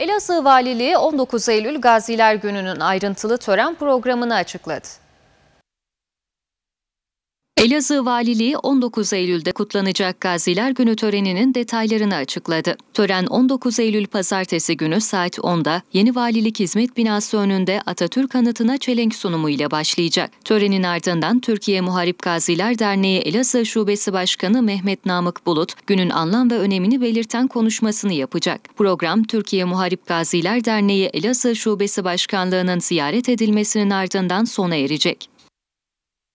Elazığ Valiliği 19 Eylül Gaziler Günü'nün ayrıntılı tören programını açıkladı. Elazığ Valiliği 19 Eylül'de kutlanacak Gaziler Günü töreninin detaylarını açıkladı. Tören 19 Eylül Pazartesi günü saat 10'da Yeni Valilik Hizmet Binası önünde Atatürk anıtına çelenk sunumu ile başlayacak. Törenin ardından Türkiye Muharip Gaziler Derneği Elazığ Şubesi Başkanı Mehmet Namık Bulut günün anlam ve önemini belirten konuşmasını yapacak. Program Türkiye Muharip Gaziler Derneği Elazığ Şubesi Başkanlığı'nın ziyaret edilmesinin ardından sona erecek.